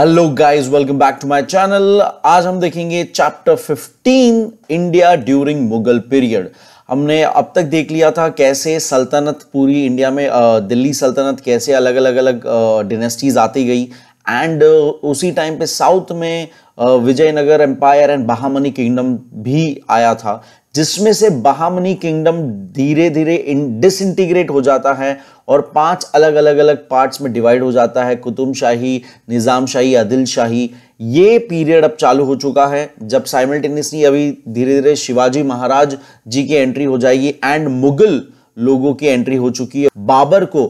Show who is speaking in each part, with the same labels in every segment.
Speaker 1: Hello guys welcome back to my channel आज हम देखेंगे chapter 15 India during Mughal period हमने अब तक देख लिया था कैसे सल्तनत पूरी इंडिया में दिल्ली सल्तनत कैसे अलग अलग अलग डिनेस्टीज आती गई एंड उसी टाइम पे साउथ में Vijayanagar empire and Bahmani kingdom भी आया था जिसमें से बहामनी किंगडम धीरे धीरे डिसइंटीग्रेट हो जाता है और पांच अलग अलग अलग पार्ट्स में डिवाइड हो जाता है कुतुब शाही निज़ाम शाही आदिल शाही ये पीरियड अब चालू हो चुका है जब साइमल्टेनियसली अभी धीरे धीरे शिवाजी महाराज जी की एंट्री हो जाएगी एंड मुगल लोगों की एंट्री हो चुकी है बाबर को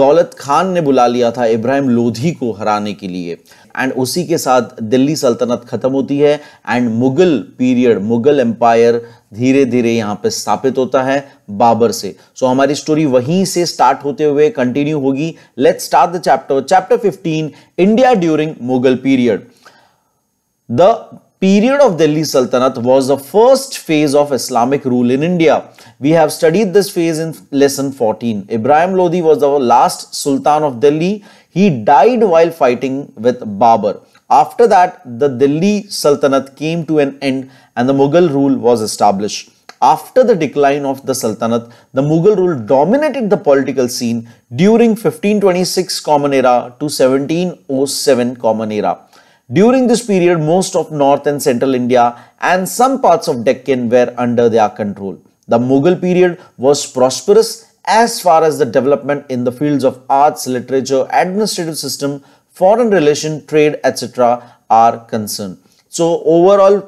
Speaker 1: दौलत खान ने बुला लिया था इब्राहिम लोधी को हराने के लिए एंड उसी के साथ दिल्ली सल्तनत खत्म होती है and Mughal period Mughal empire धीरे धीरे यहां पर स्थापित होता है बाबर से सो so, हमारी स्टोरी वहीं से स्टार्ट होते हुए कंटिन्यू होगी let start the chapter chapter 15 India during Mughal period the period of Delhi Sultanat was the first phase of Islamic rule in India we have studied this phase in lesson 14 Ibrahim Lodhi was the last sultan of Delhi he died while fighting with Babur After that, the Delhi Sultanate came to an end and the Mughal rule was established. After the decline of the Sultanate, the Mughal rule dominated the political scene during 1526 Common Era to 1707 Common Era. During this period, most of north and central India and some parts of Deccan were under their control. The Mughal period was prosperous as far as the development in the fields of arts, literature, administrative system, foreign relation trade etc are concerned so overall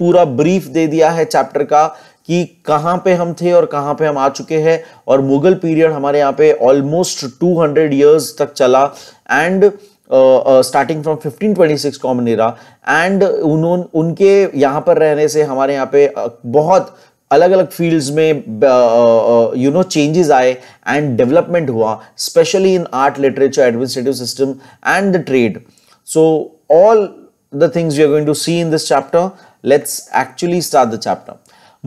Speaker 1: पूरा brief दे दिया है chapter का कि कहां पे हम थे और कहां पे हम आ चुके हैं और मुगल पीरियड हमारे यहाँ पे ऑलमोस्ट 200 हंड्रेड ईयर्स तक चला and starting from 1526 twenty common era and उन्होंने उनके यहाँ पर रहने से हमारे यहाँ पे uh, बहुत अलग अलग फील्ड्स में यू नो चेंजेस आए एंड डेवलपमेंट हुआ specially in art literature administrative system and the trade so all the things you are going to see in this chapter let's actually start the chapter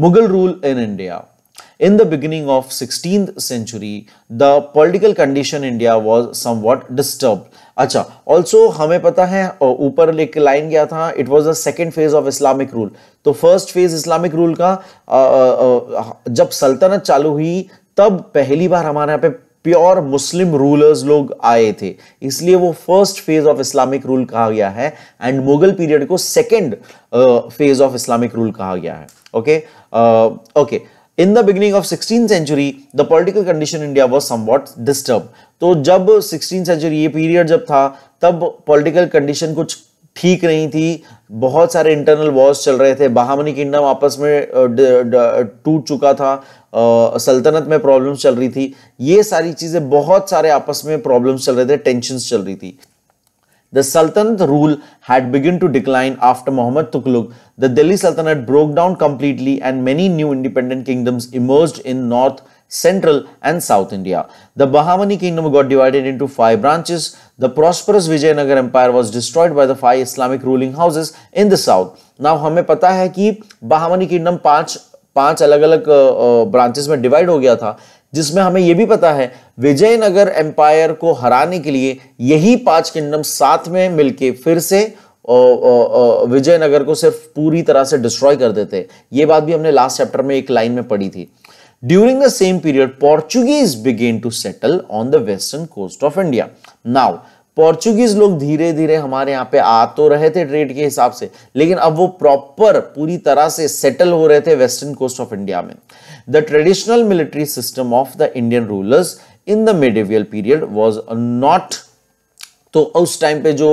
Speaker 1: Mughal rule in India In the beginning of 16th century, the political condition in India was somewhat disturbed. अच्छा also हमें पता है ऊपर एक line गया था it was the second phase of Islamic rule तो first phase Islamic rule का आ, आ, आ, जब सल्तनत चालू हुई तब पहली बार हमारे यहाँ पे प्योर मुस्लिम रूलर्स लोग आए थे इसलिए वो first phase of Islamic rule कहा गया है एंड मुगल पीरियड को second phase of Islamic rule कहा गया है okay okay in the beginning of sixteen century the political condition India was what disturb तो जब सिक्सटीन सेंचुरी ये पीरियड जब था तब पॉलिटिकल कंडीशन कुछ ठीक नहीं थी बहुत सारे इंटरनल वॉर्स चल रहे थे बहामनी किंगडम आपस में टूट चुका था आ, सल्तनत में प्रॉब्लम्स चल रही थी ये सारी चीज़ें बहुत सारे आपस में प्रॉब्लम्स चल रहे थे टेंशन चल रही थी The Sultanate rule had begun to decline after Muhammad Tughluq. The Delhi Sultanate broke down completely and many new independent kingdoms emerged in north, central and south India. The Bahmani kingdom got divided into five branches. The prosperous Vijayanagar empire was destroyed by the five Islamic ruling houses in the south. Now, हमें पता है कि Kingdom kingdom पांच पांच अलग अलग में हो गया था जिसमें हमें यह भी पता है विजयनगर एम्पायर को हराने के लिए यही पांच किंगडम साथ में मिलके फिर से विजयनगर को सिर्फ पूरी तरह से डिस्ट्रॉय कर देते ये बात भी हमने लास्ट चैप्टर में एक लाइन में पढ़ी थी during the same period Portuguese began to settle on the western coast of India now Portuguese लोग धीरे धीरे हमारे यहाँ पे आ तो रहे थे ट्रेड के हिसाब से लेकिन अब वो प्रॉपर पूरी तरह से सेटल हो रहे थे वेस्टर्न कोस्ट ऑफ इंडिया में the traditional military system of the Indian rulers in the medieval period was not तो उस टाइम पे जो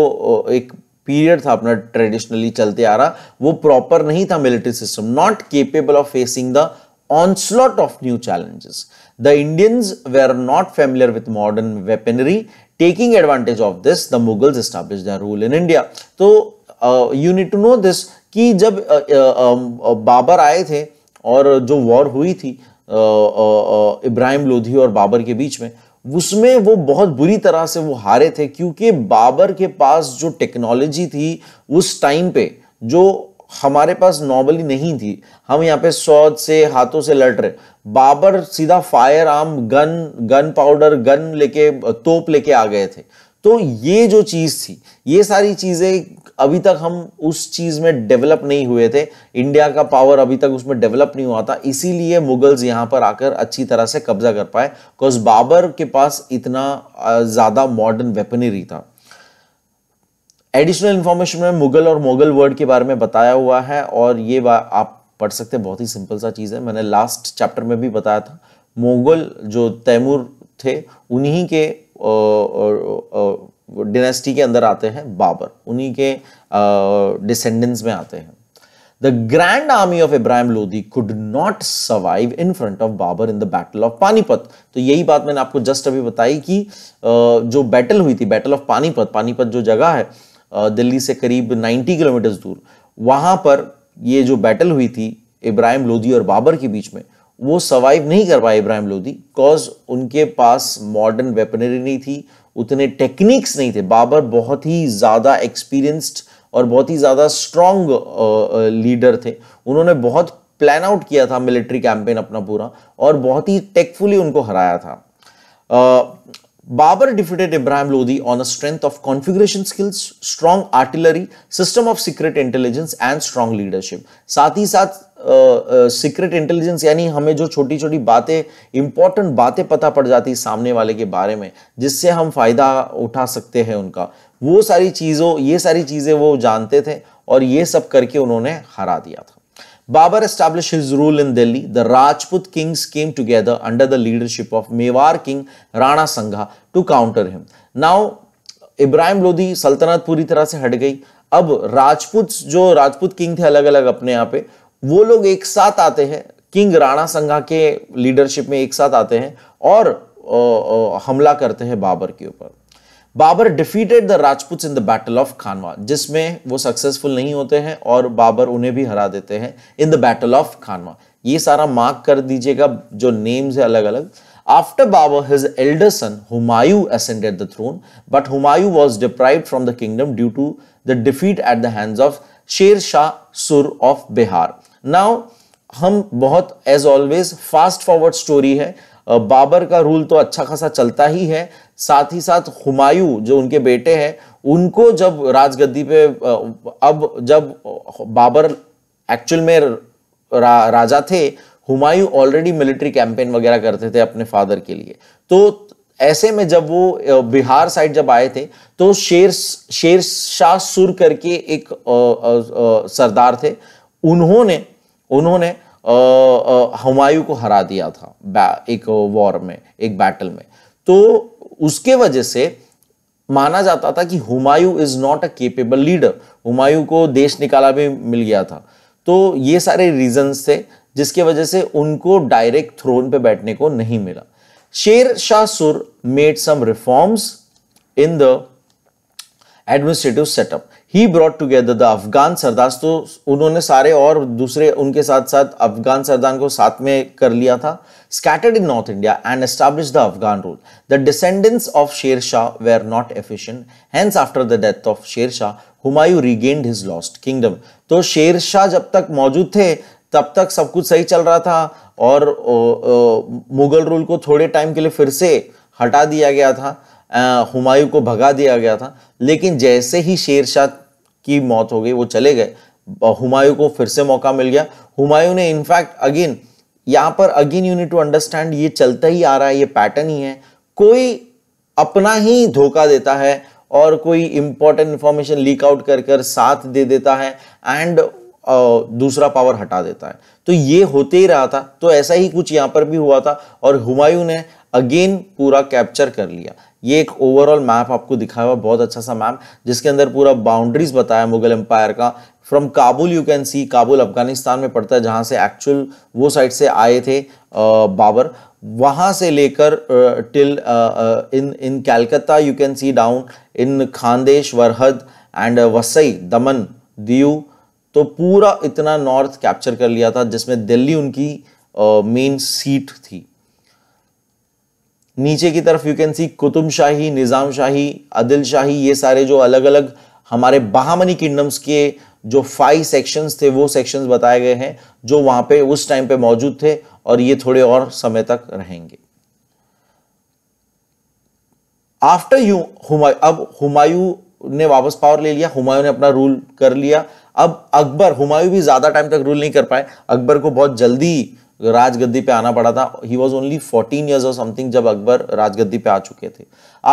Speaker 1: एक पीरियड था अपना ट्रेडिशनली चलते आ रहा वो प्रॉपर नहीं था military system not capable of facing the of new challenges the The वे are not familiar with modern weaponry Taking advantage of this, the Mughals established their rule in India. So uh, you need to know this कि जब uh, uh, Babar आए थे और जो war हुई थी इब्राहिम लोधी और बाबर के बीच में उसमें वो बहुत बुरी तरह से वो हारे थे क्योंकि बाबर के पास जो टेक्नोलॉजी थी उस टाइम पे जो हमारे पास नॉर्मली नहीं थी हम यहाँ पे सौद से हाथों से लड़ रहे बाबर सीधा fire arm gun gun powder gun लेके तोप लेके आ गए थे तो ये जो चीज़ थी ये सारी चीज़ें अभी तक हम उस चीज़ में डेवलप नहीं हुए थे इंडिया का पावर अभी तक उसमें डेवलप नहीं हुआ था इसीलिए मुगल्स यहाँ पर आकर अच्छी तरह से कब्जा कर पाए बिकॉज बाबर के पास इतना ज़्यादा मॉडर्न वेपनरी था एडिशनल इन्फॉर्मेशन में मुगल और मोगल वर्ड के बारे में बताया हुआ है और ये आप पढ़ सकते हैं बहुत ही सिंपल सा चीज़ है मैंने लास्ट चैप्टर में भी बताया था मोगल जो तैमूर थे उन्हीं के डिनेस्टी के अंदर आते हैं बाबर उन्हीं के डिसेंडेंट्स में आते हैं the grand army of Ibrahim Lodhi could not survive in front of Babur in the battle of Panipat तो यही बात मैंने आपको जस्ट अभी बताई कि जो बैटल हुई थी बैटल ऑफ पानीपत पानीपत जो जगह है दिल्ली से करीब 90 किलोमीटर दूर वहाँ पर ये जो बैटल हुई थी इब्राहिम लोधी और बाबर के बीच में वो सर्वाइव नहीं कर पाए इब्राहिम लोधी बिकॉज उनके पास मॉडर्न वेपनरी नहीं थी उतने टेक्निक्स नहीं थे बाबर बहुत ही ज़्यादा एक्सपीरियंस्ड और बहुत ही ज़्यादा स्ट्रॉन्ग लीडर थे उन्होंने बहुत प्लान आउट किया था मिलिट्री कैंपेन अपना पूरा और बहुत ही टेकफुली उनको हराया था Babur defeated Ibrahim Lodi on a strength of configuration skills, strong artillery, system of secret intelligence and strong leadership. साथ ही साथ सीक्रेट इंटेलिजेंस यानी हमें जो छोटी छोटी बातें इंपॉर्टेंट बातें पता पड़ जाती है सामने वाले के बारे में जिससे हम फ़ायदा उठा सकते हैं उनका वो सारी चीज़ों ये सारी चीज़ें वो जानते थे और ये सब करके उन्होंने हरा दिया था Babar established his rule in Delhi. The Rajput kings came together under the leadership of Mewar king Rana Sangha to counter him. Now, Ibrahim Lodhi सल्तनत पूरी तरह से हट गई अब राजपूत जो राजपूत किंग थे अलग अलग अपने यहाँ पे वो लोग एक साथ आते हैं किंग राणा संघा के लीडरशिप में एक साथ आते हैं और हमला करते हैं बाबर के ऊपर Babur defeated the Rajput in the battle of Khanwa जिसमें वो सक्सेसफुल नहीं होते हैं और बाबर उन्हें भी हरा देते हैं in the battle of Khanwa ये सारा मार्क कर दीजिएगा जो नेम्स है अलग अलग after Babur his elder son Humayun ascended the throne but Humayun was deprive from the kingdom due to the defeat at the hands of Sher Shah Sur of Bihar now हम बहुत as always fast forward story है बाबर का रूल तो अच्छा खासा चलता ही है साथ ही साथ हुमायूं जो उनके बेटे हैं उनको जब राजगद्दी पे अब जब बाबर एक्चुअल में रा, राजा थे हुमायूं ऑलरेडी मिलिट्री कैंपेन वगैरह करते थे अपने फादर के लिए तो ऐसे में जब वो बिहार साइड जब आए थे तो शेर शेर शाह सुर करके एक सरदार थे उन्होंने उन्होंने हमायूं को हरा दिया था एक वॉर में एक बैटल में तो उसके वजह से माना जाता था कि Humayun is not a capable leader Humayun को देश निकाला भी मिल गया था तो ये सारे रीजंस थे जिसके वजह से उनको डायरेक्ट थ्रोन पे बैठने को नहीं मिला Sher Shah Sur made some reforms in the administrative setup he brought together the Afghan sardar तो उन्होंने सारे और दूसरे उनके साथ साथ अफगान सरदार को साथ में कर लिया था scattered in north India and establish the Afghan rule the descendants of Sher Shah were not efficient hence after the death of Sher Shah Humayun regained his lost kingdom तो शेर शाह जब तक मौजूद थे तब तक सब कुछ सही चल रहा था और ओ, ओ, मुगल रूल को थोड़े टाइम के लिए फिर से हटा दिया गया था हुमायूं को भगा दिया गया था लेकिन जैसे ही शेर शाह की मौत हो गई वो चले गए हुमायूं को फिर से मौका मिल गया हुमायूं ने इनफैक्ट अगेन यहाँ पर again you need to understand ये चलता ही आ रहा है ये पैटर्न ही है कोई अपना ही धोखा देता है और कोई इंपॉर्टेंट इन्फॉर्मेशन लीक आउट कर कर साथ दे देता है एंड दूसरा पावर हटा देता है तो ये होते ही रहा था तो ऐसा ही कुछ यहाँ पर भी हुआ था और हुमायूं ने अगेन पूरा कैप्चर कर लिया ये एक ओवरऑल मैप आपको दिखाया हुआ बहुत अच्छा सा मैप जिसके अंदर पूरा बाउंड्रीज बताया मुगल एम्पायर का from Kabul you can see Kabul Afghanistan में पड़ता है जहाँ से एक्चुअल वो साइड से आए थे बाबर वहाँ से लेकर till in in Calcutta you can see down in Khandesh Varhad and Vasai Daman Diu तो पूरा इतना नॉर्थ कैप्चर कर लिया था जिसमें दिल्ली उनकी मेन सीट थी नीचे की तरफ you can see Qutub Shahi Nizam Shahi Adil Shahi ये सारे जो अलग अलग हमारे बहामनी किंगडम्स के जो फाइव सेक्शंस थे वो सेक्शंस बताए गए हैं जो वहाँ पे उस टाइम पे मौजूद थे और ये थोड़े और समय तक रहेंगे आफ्टर यू हुमा अब हुमायूं ने वापस पावर ले लिया हुमायूं ने अपना रूल कर लिया अब अकबर हुमायूं भी ज़्यादा टाइम तक रूल नहीं कर पाए अकबर को बहुत जल्दी राजगद्दी पे आना पड़ा था he was only fourteen years और समथिंग जब अकबर राजगद्दी पे आ चुके थे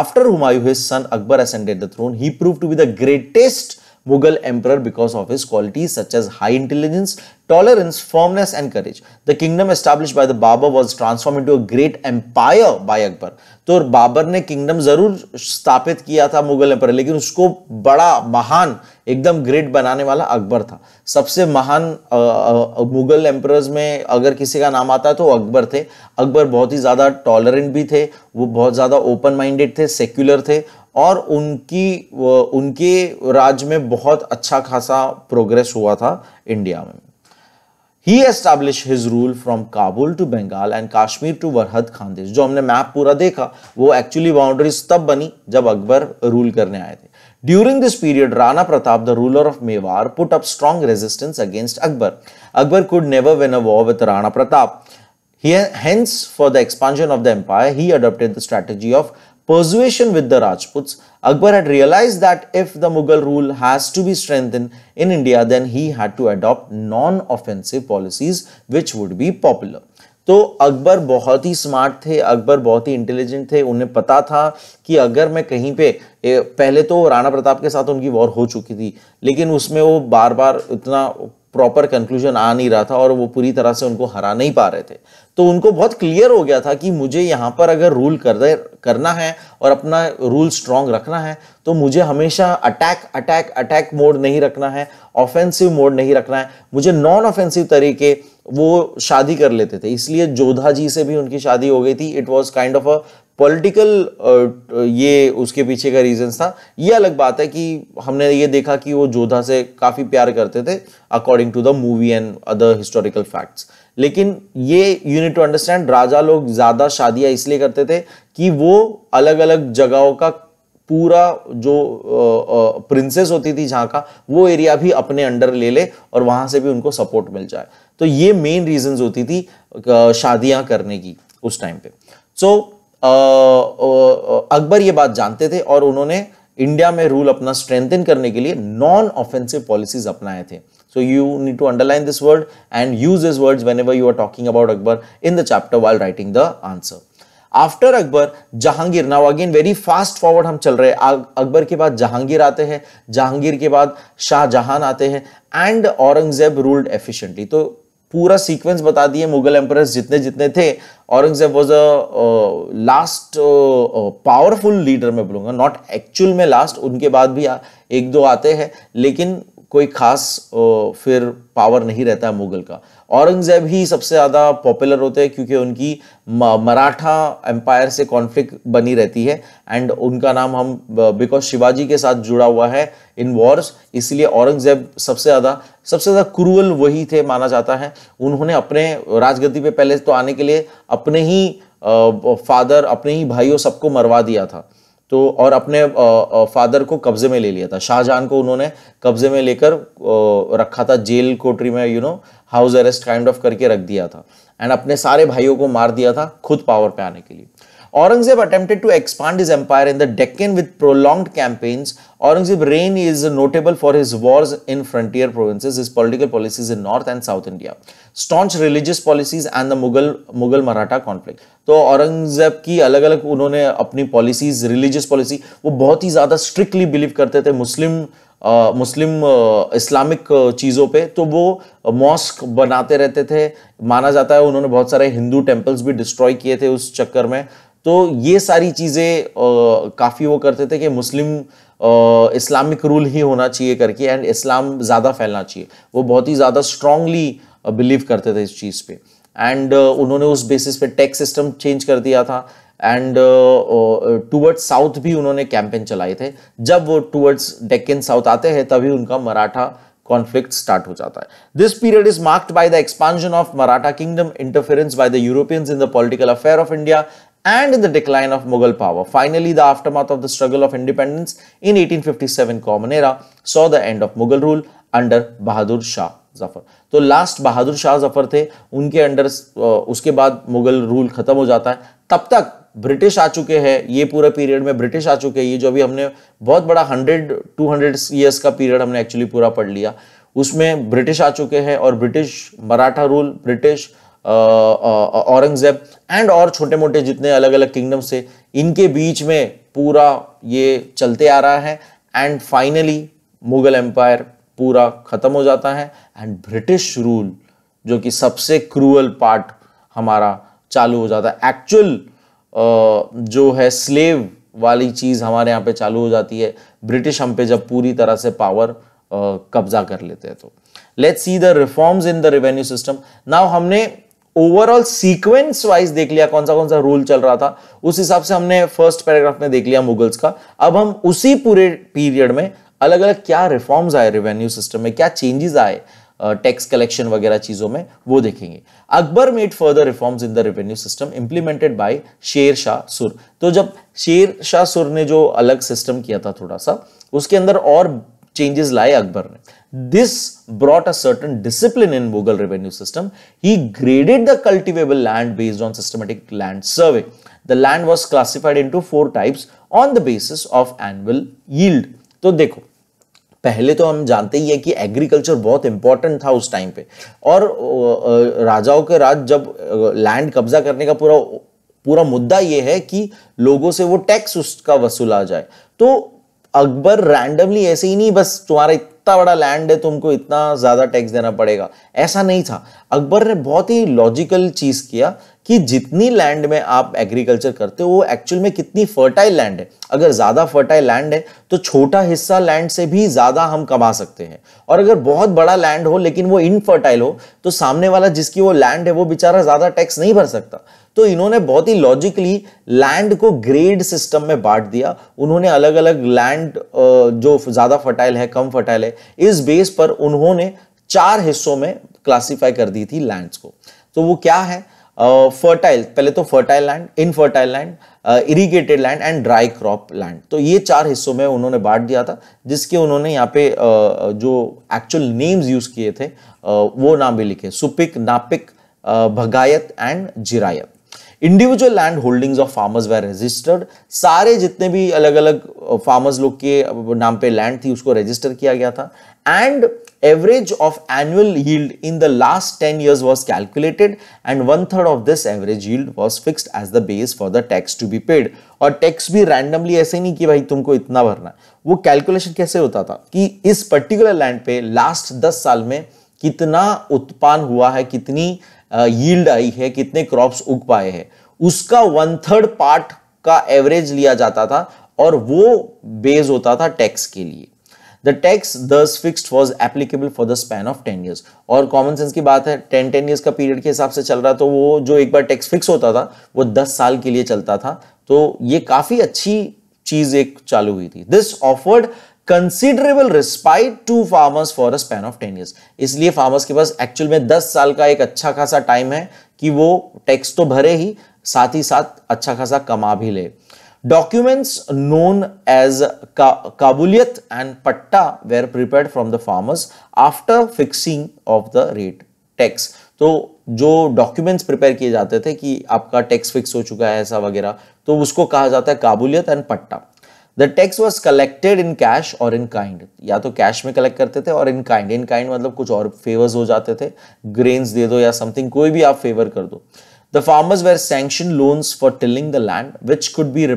Speaker 1: after Humayun his son Akbar ascended the throne he prove to be the greatest Mughal emperor because of his quality such as high intelligence tolerance firmness and courage the kingdom establish by the Babur was transform into a great empire by Akbar तो बाबर ने kingdom जरूर स्थापित किया था Mughal emperor लेकिन उसको बड़ा महान एकदम ग्रेट बनाने वाला अकबर था सबसे महान मुगल एम्पर में अगर किसी का नाम आता है तो अकबर थे अकबर बहुत ही ज़्यादा टॉलरेंट भी थे वो बहुत ज़्यादा ओपन माइंडेड थे सेक्युलर थे और उनकी उनके राज में बहुत अच्छा खासा प्रोग्रेस हुआ था इंडिया में he establish his rule from Kabul to Bengal and Kashmir to Varhad Khandesh जो हमने मैप पूरा देखा वो एक्चुअली बाउंड्रीज तब बनी जब अकबर रूल करने आए थे during this period Rana Pratap the ruler of Mewar put up strong resistance against Akbar Akbar could never win a war with Rana Pratap hence for the expansion of the empire he adopted the strategy of persuasion with the Rajputs, Akbar had realized that if the Mughal rule has to be strengthened in India, then he had to adopt non-offensive policies which would be popular. तो अकबर बहुत ही smart थे अकबर बहुत ही intelligent थे उन्हें पता था कि अगर मैं कहीं पे पहले तो राणा प्रताप के साथ उनकी वॉर हो चुकी थी लेकिन उसमें वो बार बार इतना प्रॉपर कंक्लूजन आ नहीं रहा था और वो पूरी तरह से उनको हरा नहीं पा रहे थे तो उनको बहुत क्लियर हो गया था कि मुझे यहाँ पर अगर रूल कर दे करना है और अपना रूल स्ट्रांग रखना है तो मुझे हमेशा अटैक अटैक अटैक मोड नहीं रखना है ऑफेंसिव मोड नहीं रखना है मुझे नॉन ऑफेंसिव तरीके वो शादी कर लेते थे इसलिए जोधा जी से भी उनकी शादी हो गई थी it was kind of a political ये उसके पीछे का रीजंस था ये अलग बात है कि हमने ये देखा कि वो जोधा से काफ़ी प्यार करते थे according to the movie and other historical facts लेकिन ये यू नीड टू अंडरस्टैंड राजा लोग ज़्यादा शादियाँ इसलिए करते थे कि वो अलग अलग जगहों का पूरा जो प्रिंसेस होती थी जहाँ का वो एरिया भी अपने अंडर ले ले और वहाँ से भी उनको सपोर्ट मिल जाए तो ये मेन रीजंस होती थी शादियां करने की उस टाइम पे सो so, अकबर ये बात जानते थे और उन्होंने इंडिया में रूल अपना स्ट्रेंथन करने के लिए नॉन ऑफेंसिव पॉलिसीज अपनाए थे so you need to underline this word and use this word whenever you are talking about Akbar in the chapter while writing the answer after Akbar Jahangir now again very fast forward हम चल रहे हैं अकबर के बाद जहांगीर आते हैं जहांगीर के बाद शाहजहान आते हैं एंड औरंगजेब रूल्ड एफिशिएंटली तो पूरा सीक्वेंस बता दिए मुगल एम्परर्स जितने जितने थे Aurangzeb was a last powerful leader मैं बोलूँगा नॉट एक्चुअल में लास्ट उनके बाद भी आ, एक दो आते हैं लेकिन कोई खास फिर पावर नहीं रहता है मुगल का औरंगज़ेब ही सबसे ज़्यादा पॉपुलर होते हैं क्योंकि उनकी मराठा एम्पायर से कॉन्फ्लिक्ट बनी रहती है एंड उनका नाम हम बिकॉज शिवाजी के साथ जुड़ा हुआ है इन वॉर्स इसलिए औरंगज़ेब सबसे ज़्यादा सबसे ज़्यादा क्रूअल वही थे माना जाता है उन्होंने अपने राजगद्दी पे पहले तो आने के लिए अपने ही फादर अपने ही भाइयों सबको मरवा दिया था तो और अपने फादर को कब्जे में ले लिया था शाहजहां को उन्होंने कब्जे में लेकर रखा था जेल कोटरी में you know house arrest kind of करके रख दिया था एंड अपने सारे भाइयों को मार दिया था खुद पावर पे आने के लिए Aurangzeb attempted to expand his empire in the Deccan with prolonged campaigns. Aurangzeb's reign is notable for his wars in frontier provinces, his political policies in North and South India, staunch religious policies and the Mughal Mughal Maratha conflict. तो औरंगजेब की अलग अलग उन्होंने अपनी policies religious policy वो बहुत ही ज़्यादा strictly believe करते थे मुस्लिम मुस्लिम इस्लामिक चीज़ों पे तो वो मॉस्क बनाते रहते थे माना जाता है उन्होंने बहुत सारे हिंदू टेंपल्स भी डिस्ट्रॉय किए थे उस चक्कर में तो ये सारी चीज़ें काफ़ी वो करते थे कि मुस्लिम इस्लामिक रूल ही होना चाहिए करके एंड इस्लाम ज़्यादा फैलना चाहिए वो बहुत ही ज़्यादा स्ट्रांगली बिलीव करते थे इस चीज़ पे एंड उन्होंने उस बेसिस पे टैक्स सिस्टम चेंज कर दिया था एंड टूवर्ड्स साउथ भी उन्होंने कैंपेन चलाए थे जब वो टूवर्ड्स डेक्कन साउथ आते हैं तभी उनका मराठा कॉन्फ्लिक्ट स्टार्ट हो जाता है this period is marked by the expansion of Maratha kingdom interference by the Europeans in the political affair of India and in the decline of Mughal power. Finally, the aftermath of the struggle of independence in 1857 Common Era saw the end of Mughal rule under Bahadur Shah Zafar. तो last Bahadur Shah Zafar थे उनके under उसके बाद Mughal rule खत्म हो जाता है तब तक ब्रिटिश आ चुके हैं ये पूरा पीरियड में ब्रिटिश आ चुके हैं ये जो अभी हमने बहुत बड़ा 100 200 इयर्स का पीरियड हमने एक्चुअली पूरा पढ़ लिया उसमें ब्रिटिश आ चुके हैं और British Maratha rule British Aurangzeb and और छोटे मोटे जितने अलग अलग किंगडम्स थे इनके बीच में पूरा ये चलते आ रहा है एंड फाइनली मुगल एम्पायर पूरा ख़त्म हो जाता है एंड ब्रिटिश रूल जो कि सबसे क्रूअल पार्ट हमारा चालू हो जाता है एक्चुअल जो है स्लेव वाली चीज़ हमारे यहाँ पे चालू हो जाती है ब्रिटिश हम पे जब पूरी तरह से पावर कब्जा कर लेते हैं तो let's see the reforms in the revenue system now हमने ओवरऑल सीक्वेंस वाइज देख लिया कौन सा कौन सा रूल चल रहा था उस हिसाब से हमने फर्स्ट पैराग्राफ में देख लिया मुगल्स का अब हम उसी पूरे पीरियड में अलग अलग क्या रिफॉर्म्स आए रेवेन्यू सिस्टम में क्या चेंजेस आए टैक्स कलेक्शन वगैरह चीजों में वो देखेंगे Akbar made further reforms in the revenue system implemented by Sher Shah सुर तो जब शेर शाह सुर ने जो अलग सिस्टम किया था थोड़ा सा उसके अंदर और चेंजेस लाए अकबर ने this brought a certain discipline in Mughal revenue system he graded the cultivable land based on systematic land survey the land was classified in four types on the basis of annual yield तो देखो पहले तो हम जानते ही है कि agriculture बहुत important था उस टाइम पे और राजाओं के राज जब लैंड कब्जा करने का पूरा पूरा मुद्दा यह है कि लोगों से वो टैक्स उसका वसूला जाए तो अकबर रैंडमली ऐसे ही नहीं बस तुम्हारा इतना बड़ा लैंड है तुमको इतना ज़्यादा टैक्स देना पड़ेगा ऐसा नहीं था अकबर ने बहुत ही लॉजिकल चीज़ किया कि जितनी लैंड में आप एग्रीकल्चर करते हो वो एक्चुअल में कितनी फर्टाइल लैंड है अगर ज़्यादा फर्टाइल लैंड है तो छोटा हिस्सा लैंड से भी ज़्यादा हम कमा सकते हैं और अगर बहुत बड़ा लैंड हो लेकिन वो इनफर्टाइल हो तो सामने वाला जिसकी वो लैंड है वो बेचारा ज़्यादा टैक्स नहीं भर सकता तो इन्होंने बहुत ही लॉजिकली लैंड को ग्रेड सिस्टम में बांट दिया उन्होंने अलग अलग लैंड जो ज़्यादा फर्टाइल है कम फर्टाइल है इस बेस पर उन्होंने चार हिस्सों में क्लासीफाई कर दी थी लैंड्स को तो वो क्या है फर्टाइल uh, पहले तो fertile land infertile land irrigated land and dry crop land तो ये चार हिस्सों में उन्होंने बांट दिया था जिसके उन्होंने यहाँ पे uh, जो एक्चुअल नेम्स यूज किए थे uh, वो नाम भी लिखे सुपिक नापिक uh, भगायत एंड जिरायत individual land holdings of farmers were registered सारे जितने भी अलग अलग फार्मर्स लोग के uh, नाम पे लैंड थी उसको रजिस्टर किया गया था and average of annual yield in the last 10 years was calculated and one third of this average yield was fixed as the base for the tax to be paid और tax भी randomly ऐसे नहीं कि भाई तुमको इतना भरना वो कैलकुलेशन कैसे होता था कि इस पर्टिकुलर लैंड पे लास्ट 10 साल में कितना उत्पान हुआ है कितनी यील्ड आई है कितने क्रॉप्स उग पाए हैं उसका वन थर्ड पार्ट का एवरेज लिया जाता था और वो बेस होता था टैक्स के लिए the tax thus fixed was applicable for the span of ten years और कॉमन सेंस की बात है टेन टेन ईयर्स का पीरियड के हिसाब से चल रहा तो वो जो एक बार टैक्स फिक्स होता था वो दस साल के लिए चलता था तो ये काफी अच्छी चीज एक चालू हुई थी this offered considerable respite to farmers for a span of ten years इसलिए फार्मर्स के पास एक्चुअल में दस साल का एक अच्छा खासा टाइम है कि वो टैक्स तो भरे ही साथ ही साथ अच्छा खासा कमा भी ले Documents known as ka Kabuliat and Patta were prepared from the farmers after fixing of the rate tax. तो जो डॉक्यूमेंट्स प्रिपेयर किए जाते थे कि आपका टैक्स फिक्स हो चुका है ऐसा वगैरह तो उसको कहा जाता है Qabuliyat and patta the tax was collected in cash और इन काइंड या तो कैश में कलेक्ट करते थे और इन काइंड इन काइंड मतलब कुछ और फेवर्स हो जाते थे ग्रेन्स दे दो या समथिंग कोई भी आप फेवर कर दो the farmers were sanction loans for tilling the land which could be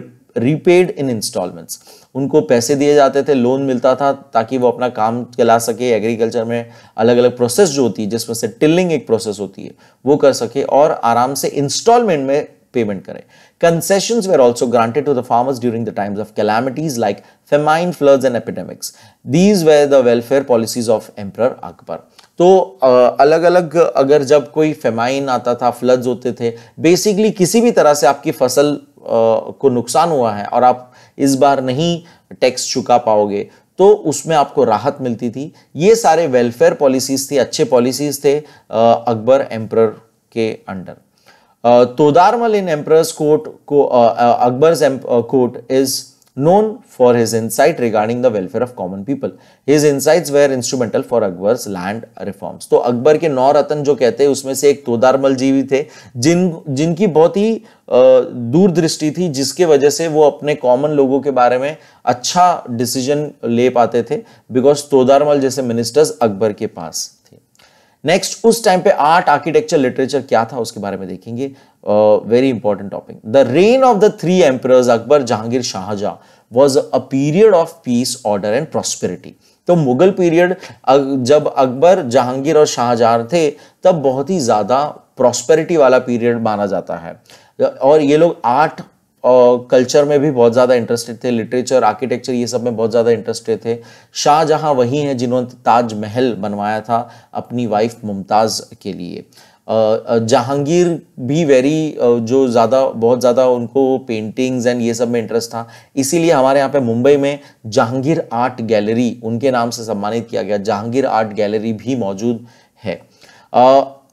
Speaker 1: repaid in instalments उनको पैसे दिए जाते थे लोन मिलता था ताकि वो अपना काम चला सके एग्रीकल्चर में अलग अलग प्रोसेस जो होती है जिसमें से टिलिंग एक प्रोसेस होती है वो कर सके और आराम से इंस्टॉलमेंट में पेमेंट करें concession were also granted to the farmers during the times of calamities like famine floods and epidemics these were the welfare policies of emperor Akbar तो अलग अलग अगर जब कोई फेमाइन आता था फ्लड्स होते थे बेसिकली किसी भी तरह से आपकी फसल को नुकसान हुआ है और आप इस बार नहीं टैक्स चुका पाओगे तो उसमें आपको राहत मिलती थी ये सारे वेलफेयर पॉलिसीज थी अच्छे पॉलिसीज थे अकबर एम्प्रर के under Todarmal in emperor's court को Akbar court is known for his insight regarding the welfare of common people. His insights were instrumental for Akbar's land reforms. तो अकबर के नौ रतन जो कहते हैं उसमें से एक तोदारमल जी भी थे जिन जिनकी बहुत ही दूरदृष्टि थी जिसके वजह से वो अपने कॉमन लोगों के बारे में अच्छा डिसीजन ले पाते थे बिकॉज तोदारमल जैसे मिनिस्टर्स अकबर के पास नेक्स्ट उस टाइम पे आर्ट आर्किटेक्चर लिटरेचर क्या था उसके बारे में देखेंगे very important topic the reign of the three emperor Akbar Jahangir Shahjahan was a period of peace order and prosperity तो मुगल पीरियड जब अकबर जहांगीर और शाहजहां थे तब बहुत ही ज़्यादा प्रॉस्पेरिटी वाला पीरियड माना जाता है और ये लोग आर्ट कल्चर में भी बहुत ज़्यादा इंटरेस्टेड थे लिटरेचर आर्किटेक्चर ये सब में बहुत ज़्यादा इंटरेस्टेड थे शाहजहाँ वही हैं जिन्होंने ताजमहल बनवाया था अपनी वाइफ मुमताज़ के लिए जहांगीर भी वेरी जो ज़्यादा बहुत ज़्यादा उनको पेंटिंग्स एंड ये सब में इंटरेस्ट था इसीलिए हमारे यहाँ पे मुंबई में जहांगीर आर्ट गैलरी उनके नाम से सम्मानित किया गया जहांगीर आर्ट गैलरी भी मौजूद है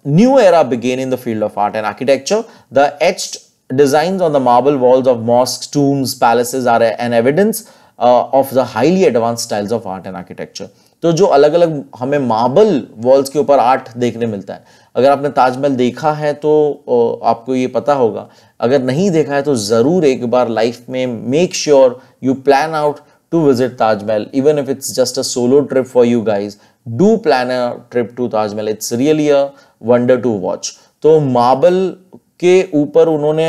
Speaker 1: new era began in the field of art and architecture the etched designs on the marble walls of mosques, tombs, palaces are an evidence uh, of the highly advanced styles of art and architecture. तो जो अलग अलग हमें marble walls के ऊपर art देखने मिलता है अगर आपने ताजमहल देखा है तो आपको ये पता होगा अगर नहीं देखा है तो ज़रूर एक बार लाइफ में make sure you plan out to visit Taj Mahal even if it's just a solo trip for you guys do plan a trip to Taj Mahal it's really a wonder to watch तो मार्बल के ऊपर उन्होंने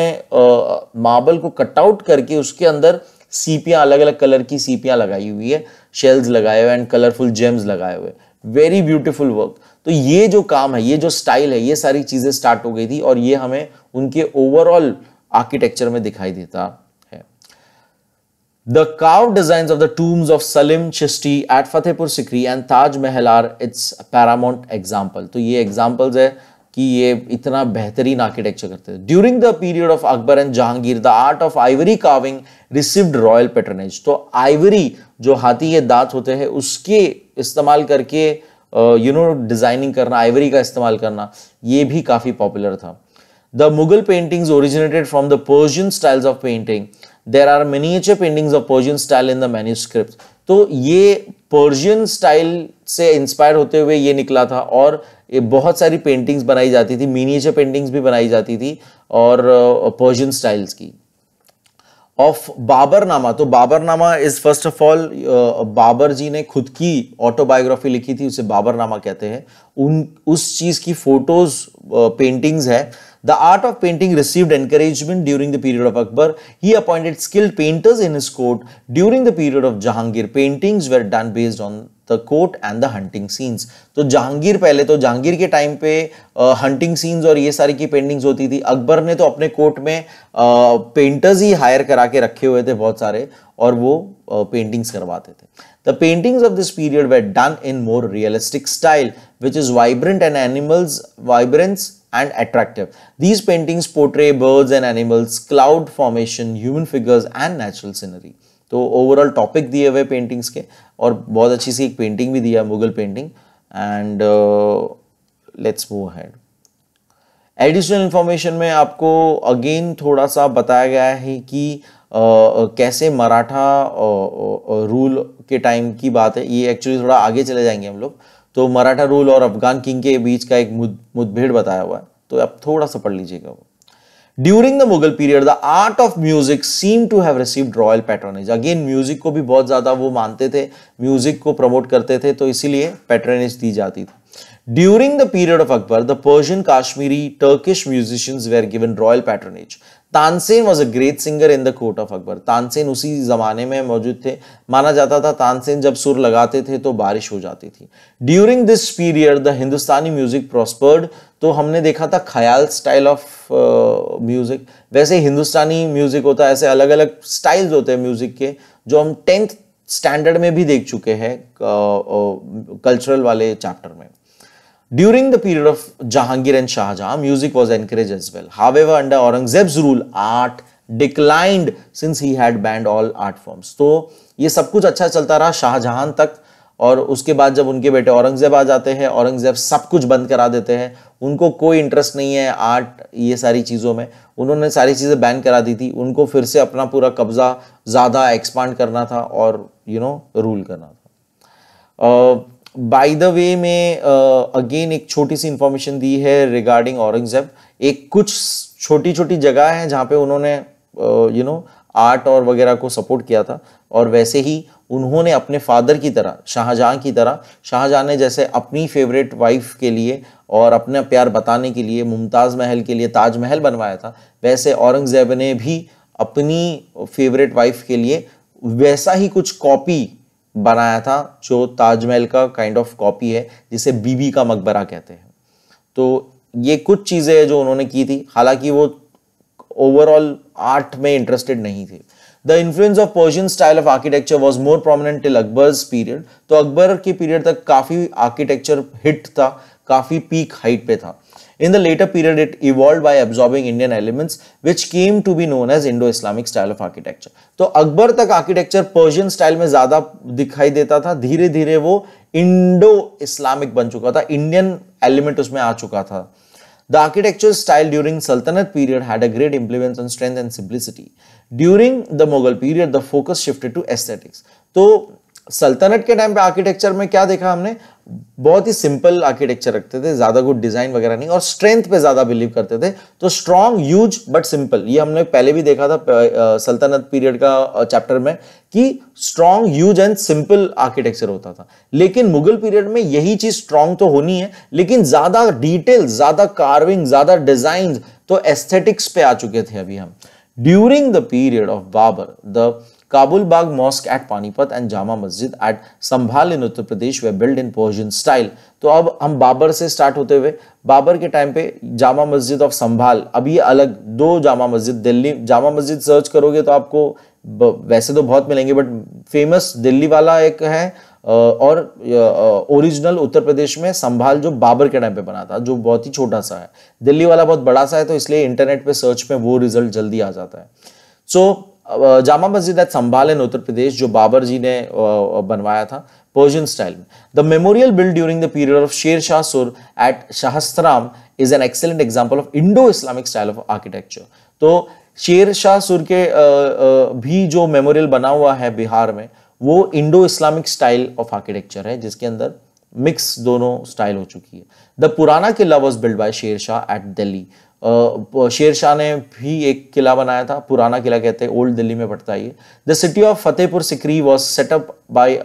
Speaker 1: मार्बल को cutout करके उसके अंदर सीपियाँ अलग अलग कलर की सीपियाँ लगाई हुई है शेल्स लगाए हुए एंड कलरफुल जेम्स लगाए हुए वेरी ब्यूटिफुल वर्क तो ये जो काम है ये जो स्टाइल है ये सारी चीज़ें स्टार्ट हो गई थी और ये हमें उनके ओवरऑल आर्किटेक्चर में दिखाई देता है the cove design of the tombs of Salim Chishti at Fatehpur Sikri and Taj Mahal are it's Paramount example तो ये एग्जाम्पल्स है कि ये इतना बेहतरीन आर्किटेक्चर करते थे during the period of Akbar and Jahangir the art of ivory carving received royal patronage तो आइवरी जो हाथी के दांत होते हैं उसके इस्तेमाल करके यू नो डिजाइनिंग करना आइवरी का इस्तेमाल करना ये भी काफ़ी पॉपुलर था the Mughal paintings originated from the Persian styles of painting there are miniature paintings of Persian style in the manuscript तो ये पर्जियन स्टाइल से इंस्पायर होते हुए ये निकला था और ये बहुत सारी पेंटिंग्स बनाई जाती थी मीनिएचर पेंटिंग्स भी बनाई जाती थी और पर्शियन uh, स्टाइल्स की ऑफ बाबरनामा तो Baburnama is first of all Babur ji ने खुद की ऑटोबायोग्राफी लिखी थी उसे बाबरनामा कहते हैं उन उस चीज़ की फोटोज पेंटिंग्स uh, है the art of painting received encouragement during the period of Akbar he appointed skilled painters in his court during the period of Jahangir paintings were done based on the court and the hunting scenes तो जहांगीर पहले तो जहांगीर के time पे hunting scenes और ये सारी की paintings होती थी अकबर ने तो अपने कोर्ट में पेंटर्स ही हायर करा के रखे हुए थे बहुत सारे और वो पेंटिंग्स करवाते थे the paintings of this period were done in more realistic style which is vibrant and animals vibrance and attractive. These paintings portray birds and animals, cloud formation, human figures and natural scenery. तो overall topic दिए हुए paintings के और बहुत अच्छी सी एक painting भी दिया Mughal painting and let's move ahead additional information में आपको अगेन थोड़ा सा बताया गया है कि आ, uh, uh, कैसे मराठा रूल uh, के टाइम की बात है ये एक्चुअली थोड़ा आगे चले जाएंगे हम लोग तो मराठा रूल और अफगान किंग के बीच का एक मुद मुठभेड़ बताया हुआ है तो आप थोड़ा सा पढ़ लीजिएगा वो during the Mughal period the art of music seem to have received royal patronage again music को भी बहुत ज्यादा वो मानते थे म्यूजिक को प्रमोट करते थे तो इसीलिए पैट्रोनेज दी जाती थी during the period of Akbar the Persian Kashmiri Turkish musicians were given royal patronage Tansen was a great singer in the court of Akbar Tansen उसी जमाने में मौजूद थे माना जाता था तानसेन जब सुर लगाते थे तो बारिश हो जाती थी during this period the Hindustani music prospered तो हमने देखा था ख्याल स्टाइल ऑफ म्यूज़िक वैसे हिंदुस्तानी म्यूज़िक होता है ऐसे अलग अलग स्टाइल्स होते हैं म्यूज़िक के जो हम टेंथ स्टैंडर्ड में भी देख चुके हैं कल्चरल uh, uh, वाले चैप्टर में during the period of Jahangir and Shah Jahan music was encourage as well however under Aurangzeb rule art declined since he had banned all art forms तो ये सब कुछ अच्छा चलता रहा शाहजहां तक और उसके बाद जब उनके बेटे औरंगज़ेब आ जाते हैं औरंगज़ेब सब कुछ बंद करा देते हैं उनको कोई इंटरेस्ट नहीं है आर्ट ये सारी चीज़ों में उन्होंने सारी चीज़ें बैन करा दी थी उनको फिर से अपना पूरा कब्ज़ा ज़्यादा एक्सपांड करना था और यू नो रूल करना था बाय द वे में अगेन एक छोटी सी इंफॉर्मेशन दी है रिगार्डिंग औरंगज़ेब एक कुछ छोटी छोटी जगह हैं जहाँ पे उन्होंने यू नो आर्ट और वगैरह को सपोर्ट किया था और वैसे ही उन्होंने अपने फादर की तरह शाहजहाँ की तरह शाहजहाँ ने जैसे अपनी फेवरेट वाइफ के लिए और अपना प्यार बताने के लिए मुमताज़ महल के लिए ताजमहल बनवाया था वैसे औरंगज़ेब ने भी अपनी फेवरेट वाइफ के लिए वैसा ही कुछ कॉपी बनाया था जो ताजमहल का काइंड ऑफ कॉपी है जिसे बीबी का मकबरा कहते हैं तो ये कुछ चीज़ें जो उन्होंने की थी हालांकि वो ओवरऑल आर्ट में इंटरेस्टेड नहीं थे the influence of Persian style of architecture was more prominent till Akbar period तो अकबर के पीरियड तक काफ़ी आर्किटेक्चर हिट था काफ़ी पीक हाइट पे था in the later period it evolve by absorbing Indian elements which came to be known as Indo Islamic style of architecture तो अकबर तक आर्किटेक्चर पर्शियन स्टाइल में ज्यादा दिखाई देता था धीरे धीरे वो इंडो इस्लामिक बन चुका था इंडियन एलिमेंट उसमें आ चुका था The architectural style during Sultanate period had a great influence on strength and simplicity. During the Mughal period, the focus shifted to aesthetics. So सल्तनत के टाइम पे आर्किटेक्चर में क्या देखा हमने बहुत ही सिंपल आर्किटेक्चर रखते थे ज्यादा गुड डिजाइन वगैरह नहीं और स्ट्रेंथ पे ज्यादा बिलीव करते थे तो स्ट्रांग यूज बट सिंपल ये हमने पहले भी देखा था सल्तनत पीरियड का चैप्टर में कि strong use and simple architecture होता था लेकिन मुगल पीरियड में यही चीज स्ट्रांग तो होनी है लेकिन ज्यादा डिटेल ज्यादा कार्विंग ज्यादा डिजाइन तो एस्थेटिक्स पे आ चुके थे अभी हम during the period of Babur the Kabul Bagh mosque at Panipat and Jama Masjid at Sambhal in Uttar Pradesh were built in Persian style तो अब हम बाबर से स्टार्ट होते हुए बाबर के टाइम पे जामा मस्जिद ऑफ संभाल अब ये अलग दो जामा मस्जिद दिल्ली जामा मस्जिद सर्च करोगे तो आपको वैसे तो बहुत मिलेंगे बट फेमस दिल्ली वाला एक है और ओरिजिनल उत्तर प्रदेश में संभाल जो बाबर के टाइम पे बना था जो बहुत ही छोटा सा है दिल्ली वाला बहुत बड़ा सा है तो इसलिए इंटरनेट पे सर्च में वो रिजल्ट जल्दी आ जाता है सो so, जामा मस्जिद एट संभालन उत्तर प्रदेश जो बाबर जी ने बनवाया था पर्जियन स्टाइल में the memorial built during the period of Sher Shah Sur at Sasaram is an excellent example of Indo Islamic style of architecture तो शेर शाह सुर के भी जो मेमोरियल बना हुआ है बिहार में वो Indo Islamic style of architecture है जिसके अंदर मिक्स दोनों स्टाइल हो चुकी है द पुराना किला was build by Sher Shah eight Delhi शेर शाह ने भी एक किला बनाया था पुराना किला कहते हैं ओल्ड दिल्ली में पड़ता है ये the city of Fatehpur Sikri was set up by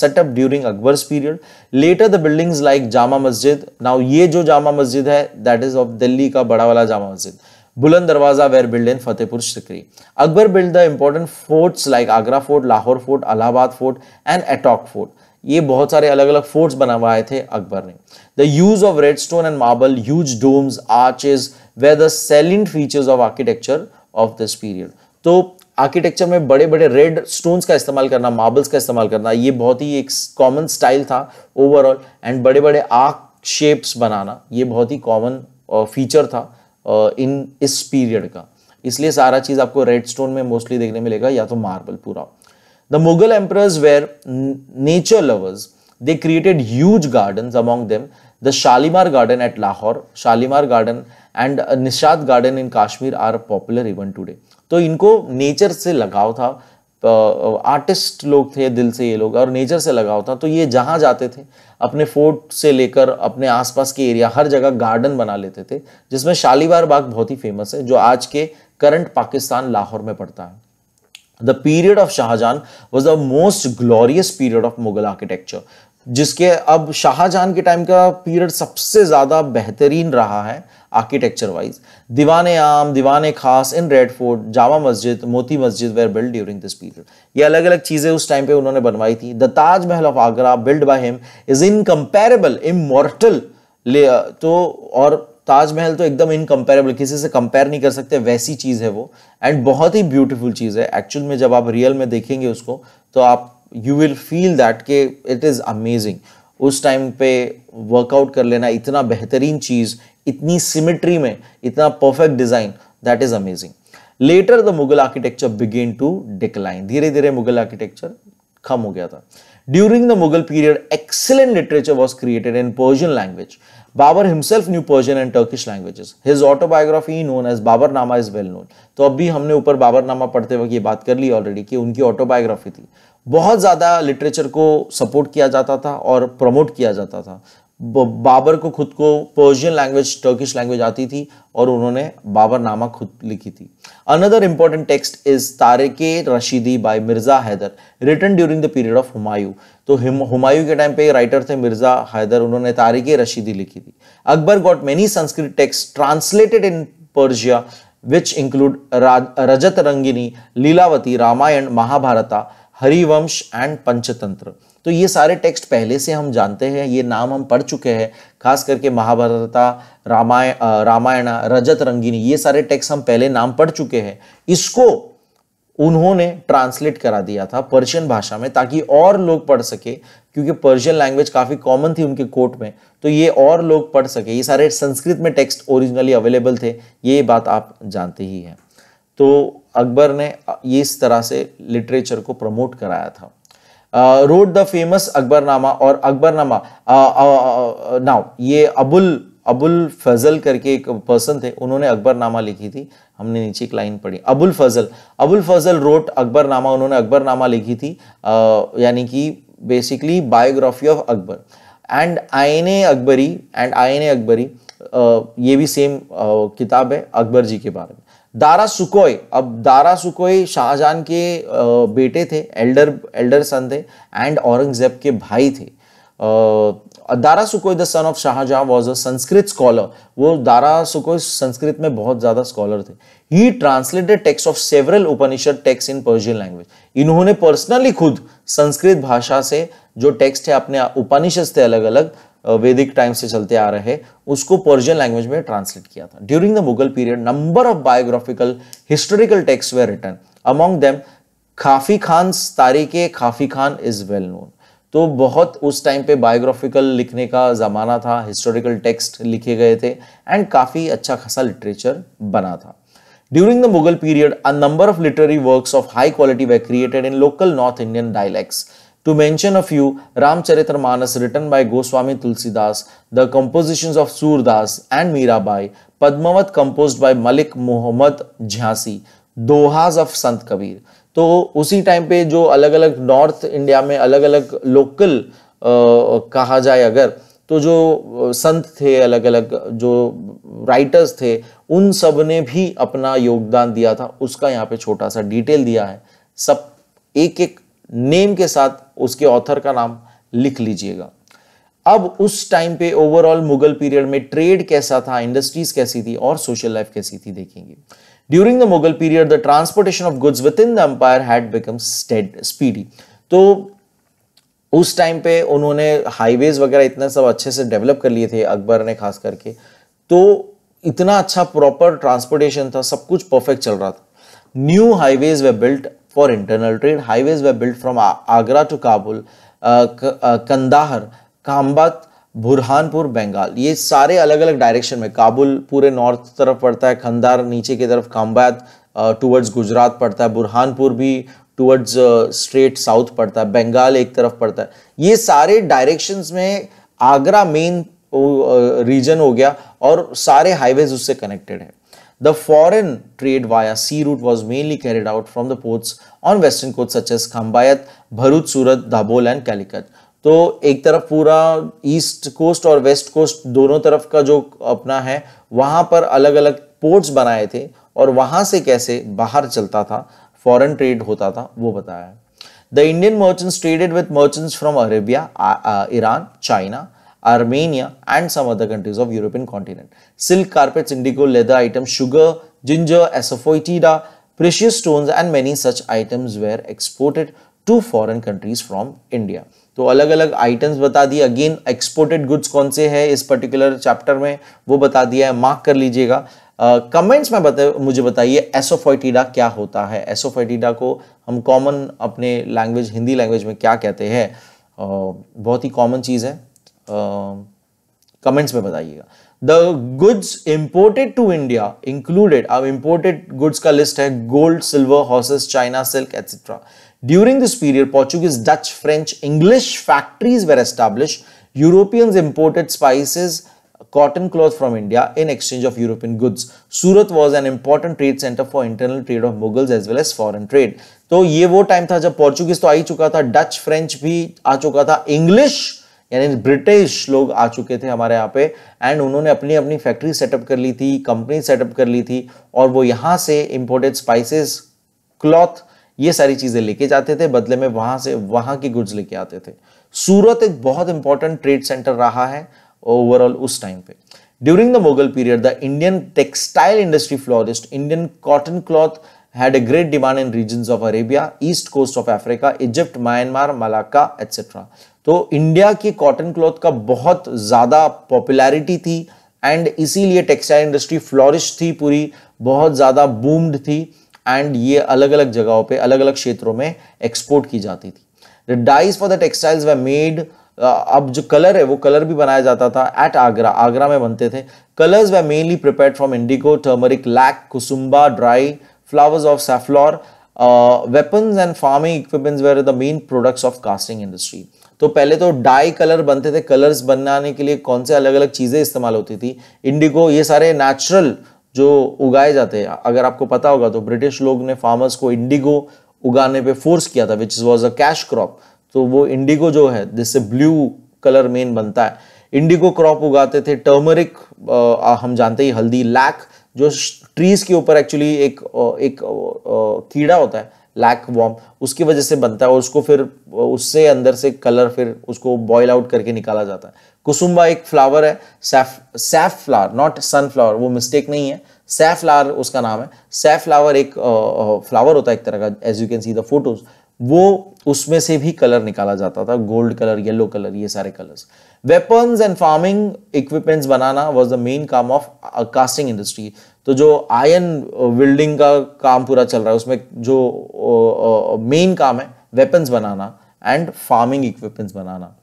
Speaker 1: set up during Akbar's period later the buildings like Jama Masjid now ये जो जामा मस्जिद है दैट इज ऑफ दिल्ली का बड़ा वाला Jama Masjid Buland Darwaza were built in Fatehpur Sikri Akbar built the important forts like Agra fort Lahore fort Allahabad fort and Attock fort ये बहुत सारे अलग अलग फोर्ट्स बनवाए थे अकबर ने the use of red stone and marble huge domes arches were the salient features of architecture of this period तो architecture में बड़े बड़े रेड स्टोन्स का इस्तेमाल करना मार्बल्स का इस्तेमाल करना ये बहुत ही एक कॉमन स्टाइल था ओवरऑल एंड बड़े बड़े आर्क शेप्स बनाना ये बहुत ही कॉमन फीचर था इन इस पीरियड का इसलिए सारा चीज़ आपको रेड स्टोन में मोस्टली देखने मिलेगा या तो मार्बल पूरा The Mughal emperors were nature lovers. They created huge gardens among them. The Shalimar Garden at Lahore, Shalimar Garden and Nishat garden in kashmir are popular even today तो इनको nature से लगाव था आर्टिस्ट लोग थे दिल से ये लोग और नेचर से लगाव था तो ये जहाँ जाते थे अपने फोर्ट से लेकर अपने आसपास के एरिया हर जगह गार्डन बना लेते थे जिसमें शालीवार बाग बहुत ही फेमस है जो आज के करंट पाकिस्तान लाहौर में पड़ता है the period of Shahjahan was the most glorious period of Mughal architecture जिसके अब शाहजहां के टाइम का पीरियड सबसे ज़्यादा बेहतरीन रहा है आर्किटेक्चर वाइज दीवान आम दीवान खास in red fort Jama Masjid Moti Masjid were built during this period ये अलग अलग चीज़ें उस टाइम पे उन्होंने बनवाई थी the Taj Mahal of Agra built by him is incomparable immortal ले तो और ताजमहल तो एकदम इनकम्पेरेबल किसी से कंपेयर नहीं कर सकते वैसी चीज़ है वो एंड बहुत ही ब्यूटीफुल चीज़ है एक्चुअल में जब आप रियल में देखेंगे उसको तो आप यू विल फील दैट के इट इज़ अमेजिंग उस टाइम पे वर्कआउट कर लेना इतना बेहतरीन चीज़ इतनी सिमेट्री में इतना perfect design that is amazing later the Mughal architecture began to decline धीरे धीरे मुगल आर्किटेक्चर खम हो गया था during the Mughal period excellent literature was created in Persian language Babur himself knew Persian and Turkish languages his autobiography known as Baburnama is well known तो अभी हमने ऊपर बाबर नामा पढ़ते वक्त ये बात कर ली ऑलरेडी कि उनकी ऑटोबायोग्राफी थी बहुत ज़्यादा लिटरेचर को सपोर्ट किया जाता था और प्रमोट किया जाता था बाबर को खुद को पर्शियन लैंग्वेज टर्किश लैंग्वेज आती थी और उन्होंने बाबर नामा खुद लिखी थी another important text is Tarikh Rashidi by Mirza Haidar written during the period of Humayun तो हुमायूं के टाइम पे राइटर थे मिर्ज़ा हैदर उन्होंने तारिक रशीदी लिखी थी Akbar got many Sanskrit text translated in Persia which include Rajatarangini Lilavati Ramayana Mahabharata Harivamsha and Panchatantra तो ये सारे टेक्स्ट पहले से हम जानते हैं ये नाम हम पढ़ चुके हैं खास करके महाभारता रामाय रामायण रजत रंगिनी ये सारे टेक्स्ट हम पहले नाम पढ़ चुके हैं इसको उन्होंने ट्रांसलेट करा दिया था पर्शियन भाषा में ताकि और लोग पढ़ सके क्योंकि पर्शियन लैंग्वेज काफ़ी कॉमन थी उनके कोर्ट में तो ये और लोग पढ़ सके ये सारे संस्कृत में टेक्स्ट ओरिजिनली अवेलेबल थे ये बात आप जानते ही हैं तो अकबर ने इस तरह से लिटरेचर को प्रमोट कराया था रोड द फेमस अकबरनामा और अकबरनामा नाउ ये अबुल अबुल फजल करके एक पर्सन थे उन्होंने अकबरनामा लिखी थी हमने नीचे एक लाइन पढ़ी अबुल फजल अबुल फजल रोट अकबरनामा उन्होंने अकबरनामा लिखी थी यानी कि basically biography of Akbar and Ain Akbari and Ain Akbari ये भी सेम किताब है अकबर जी के बारे में दारा सुकोई अब दारा सुकोई शाहजहान के बेटे थे एल्डर एल्डर सन थे एंड औरंगजेब के भाई थे Dara Shikoh the son of Shah Jahan was a Sanskrit scholar वो दारा सुकोई संस्कृत में बहुत ज़्यादा स्कॉलर थे he translated texts of several Upanishad texts in Persian language इन्होंने पर्सनली खुद संस्कृत भाषा से जो टेक्स्ट है अपने उपनिषद थे अलग अलग वैदिक टाइम से चलते आ रहे उसको पर्जियन लैंग्वेज में ट्रांसलेट किया था during the Mughal period number of biographical historical text were written among them Khafi Khan तारीख खाफी खान इज वेल नोन तो बहुत उस टाइम पे बायोग्राफिकल लिखने का ज़माना था हिस्टोरिकल टेक्स्ट लिखे गए थे एंड काफ़ी अच्छा खासा लिटरेचर बना था during the Mughal period a number of literary works of high quality were created in local North Indian dialects to mention a few Ramcharitmanas written by Goswami Tulsidas the compositions of Surdas and Mirabai Padmavat composed by Malik Muhammad झांसी dohas of Sant Kabir तो उसी time पे जो अलग अलग north India में अलग अलग लोकल कहा जाए अगर तो जो संत थे अलग अलग जो राइटर्स थे उन सब ने भी अपना योगदान दिया था उसका यहाँ पे छोटा सा डिटेल दिया है सब एक एक नेम के साथ उसके ऑथर का नाम लिख लीजिएगा अब उस टाइम पे ओवरऑल मुगल पीरियड में ट्रेड कैसा था इंडस्ट्रीज कैसी थी और सोशल लाइफ कैसी थी देखेंगे during the Mughal period the transportation of goods within the empire had become speedy तो उस टाइम पे उन्होंने हाईवेज वगैरह इतना सब अच्छे से डेवलप कर लिए थे अकबर ने खास करके तो इतना अच्छा प्रॉपर ट्रांसपोर्टेशन था सब कुछ परफेक्ट चल रहा था new highways were built for internal trade. Highways were built from Agra to Kabul, uh, uh, Kandahar, Kambat, Burhanpur Bengal ये सारे अलग अलग डायरेक्शन में काबुल पूरे नॉर्थ तरफ पड़ता है खंदार नीचे की तरफ काम्बात टुवर्ड्स गुजरात पड़ता है बुरहानपुर भी टुवर्ड्स स्ट्रेट साउथ पड़ता है बंगाल एक तरफ पड़ता है ये सारे डायरेक्शंस में आगरा मेन रीजन हो गया और सारे हाईवेज उससे कनेक्टेड है The foreign trade via sea route was mainly carried out from the ports on western coast such as Khambayat, Bharuch, Surat, Dabol and Calicut. तो एक तरफ पूरा ईस्ट कोस्ट और वेस्ट कोस्ट दोनों तरफ का जो अपना है वहाँ पर अलग अलग पोर्ट्स बनाए थे और वहाँ से कैसे बाहर चलता था फॉरेन ट्रेड होता था वो बताया the Indian merchants traded with merchants from Arabia Iran China Armenia and some other countries of European continent. Silk carpets, indigo, leather items, sugar, ginger, asafoetida, precious stones and many such items were exported to foreign countries from India. तो अलग अलग items बता दिए again exported goods कौन से हैं इस particular chapter में वो बता दिया है मार्क कर लीजिएगा कमेंट्स uh, में बता मुझे बताइए एसोफाइटिडा क्या होता है एसोफाइटिडा को हम कॉमन अपने लैंग्वेज हिंदी लैंग्वेज में क्या कहते हैं uh, बहुत ही कॉमन चीज़ है कमेंट्स um, में बताइएगा the goods imported to India included अब इंपोर्टेड गुड्स का लिस्ट है gold silver horses China silk etcetera during this period Portuguese Dutch French English factories were establish Europeans imported spices cotton cloth from India in exchange of European goods Surat was an important trade centre for internal trade of Mughals as well as foreign trade तो ये वो time था जब Portuguese तो आ ही चुका था Dutch French भी आ चुका था इंग्लिश यानी ब्रिटिश लोग आ चुके थे हमारे यहाँ पे एंड उन्होंने अपनी अपनी फैक्ट्री सेटअप कर ली थी कंपनी सेटअप कर ली थी और वो यहाँ से इम्पोर्टेड स्पाइसेस क्लॉथ ये सारी चीज़ें लेके जाते थे बदले में वहाँ से वहाँ की गुड्स लेके आते थे सूरत एक बहुत इंपॉर्टेंट ट्रेड सेंटर रहा है ओवरऑल उस टाइम पे During the Mughal period, the Indian textile industry flourished. Indian cotton cloth had a great demand in regions of Arabia, east coast of Africa, Egypt, Myanmar, Malacca, etc. तो India की cotton cloth का बहुत ज़्यादा popularity थी and इसीलिए textile industry flourish थी पूरी बहुत ज़्यादा बूम्ड थी एंड ये अलग अलग जगहों पे अलग अलग क्षेत्रों में एक्सपोर्ट की जाती थी the dyes for the textiles were made अब जो कलर है वो कलर भी बनाया जाता था एट आगरा आगरा में बनते थे colours were mainly prepared from indigo turmeric lac kusumba dry flowers of safflower weapons and farming equipments were the main products of casting industry तो पहले तो डाई कलर बनते थे कलर्स बनाने के लिए कौन से अलग अलग चीज़ें इस्तेमाल होती थी इंडिगो ये सारे नेचुरल जो उगाए जाते हैं अगर आपको पता होगा तो ब्रिटिश लोग ने फार्मर्स को इंडिगो उगाने पे फोर्स किया था which was a cash crop तो वो इंडिगो जो है जिससे ब्लू कलर मेन बनता है इंडिगो क्रॉप उगाते थे टर्मरिक हम जानते ही हल्दी लैक जो ट्रीज के ऊपर एक्चुअली एक एक कीड़ा होता है लैक वॉम उसकी वजह से बनता है और उसको फिर उससे अंदर से कलर फिर उसको बॉयल आउट करके निकाला जाता है कुसुम्बा एक फ्लावर है saf safflower not flower वो मिस्टेक नहीं है सैफ फ्लावर उसका नाम है सैफ फ्लावर एक फ्लावर होता है एक तरह का as you can see the photos वो उसमें से भी कलर निकाला जाता था गोल्ड कलर येलो कलर ये सारे colours weapons and farming equipments बनाना वाज द मेन काम ऑफ कास्टिंग इंडस्ट्री तो जो आयन बिल्डिंग uh, का काम पूरा चल रहा है उसमें जो मेन uh, uh, काम है वेपन्स बनाना एंड फार्मिंग इक्विपमेंट्स बनाना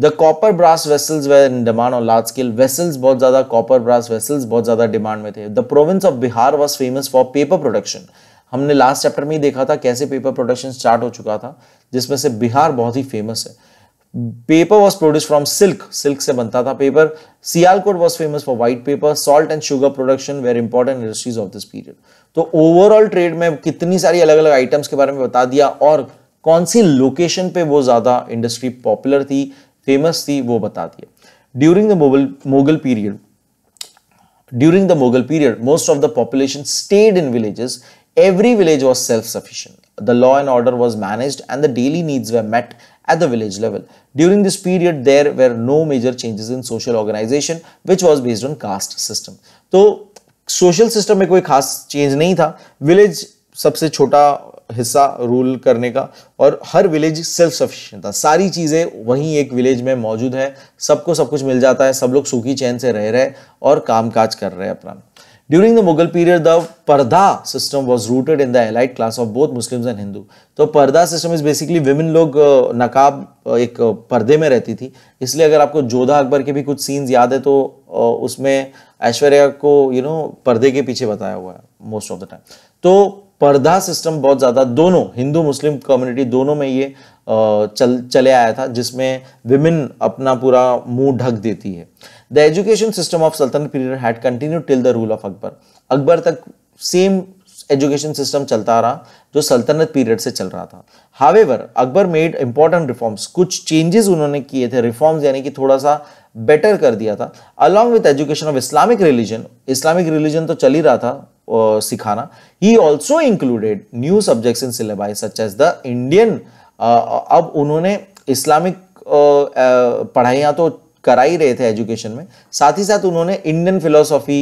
Speaker 1: the copper brass vessels were in demand on large scale vessels बहुत ज़्यादा कॉपर ब्रास वेसल्स बहुत ज़्यादा डिमांड में थे the province of Bihar was famous for paper production हमने लास्ट चैप्टर में ही देखा था कैसे पेपर प्रोडक्शन स्टार्ट हो चुका था जिसमें से बिहार बहुत ही फेमस है paper was produce from silk silk से बनता था paper Sialkot was famous for white paper salt and sugar production were important industries of this period तो ओवरऑल ट्रेड में कितनी सारी अलग अलग आइटम्स के बारे में बता दिया और कौन सी लोकेशन पे वो ज़्यादा इंडस्ट्री पॉपुलर थी फेमस थी वो बता दिया during the Mughal Mughal period during the Mughal period most of the population stayed in villages Every village was self-sufficient. The law and order was managed and the daily needs were met at the village level. During this period, there were no major changes in social organization, which was based on caste system. तो social system mein koi khas change nahi tha village sabse छोटा हिस्सा rule करने का और हर village self sufficient था सारी चीज़ें वहीं एक विलेज में मौजूद है सबको सब कुछ मिल जाता है सब लोग सुखी चैन से रह रहे और कामकाज कर रहे हैं अपना during the Mughal period the purdah system was rooted in the elite class of both Muslims and Hindu तो purdah system is basically women लोग नकाब एक पर्दे में रहती थी इसलिए अगर आपको जोधा अकबर के भी कुछ सीन्स याद है तो उसमें ऐश्वर्या को यू नो पर्दे के पीछे बताया हुआ है मोस्ट ऑफ द टाइम तो पर्दा सिस्टम बहुत ज़्यादा दोनों हिंदू मुस्लिम कम्युनिटी दोनों में ये चल चले आया था जिसमें विमेन अपना पूरा मुंह ढक देती है the education system of Sultanate period had continue till the rule of Akbar Akbar तक सेम एजुकेशन सिस्टम चलता रहा जो सल्तनत पीरियड से चल रहा था however Akbar made important reforms कुछ चेंजेस उन्होंने किए थे रिफॉर्म्स यानी कि थोड़ा सा बेटर कर दिया था along with education of Islamic religion Islamic religion तो चल ही रहा था सिखाना ही also included new subjects in syllabi such as the Indian अब उन्होंने इस्लामिक पढ़ाइयाँ तो करा ही रहे थे एजुकेशन में साथ ही साथ उन्होंने Indian philosophy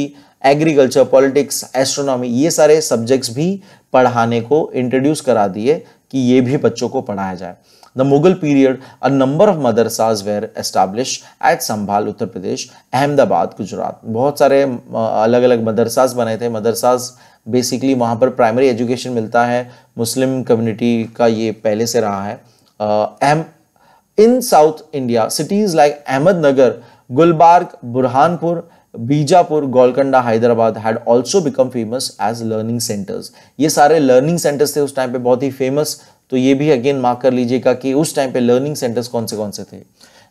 Speaker 1: agriculture politics astronomy ये सारे सब्जेक्ट्स भी पढ़ाने को इंट्रोड्यूस करा दिए कि ये भी बच्चों को पढ़ाया जाए the Mughal period a number of madrasas were establish at Sambhal Uttar प्रदेश अहमदाबाद गुजरात बहुत सारे अलग अलग मदरसाज बने थे मदरसाज बेसिकली वहाँ पर प्राइमरी एजुकेशन मिलता है मुस्लिम कम्युनिटी का ये पहले से रहा है अहम in South India cities like Ahmednagar Gulbarga Burhanpur Bijapur Golconda Hyderabad had also become famous as learning centres ये सारे लर्निंग सेंटर्स थे उस टाइम पे बहुत ही फेमस तो ये भी अगेन मार्क कर लीजिएगा कि उस टाइम पे लर्निंग सेंटर्स कौन से कौन से थे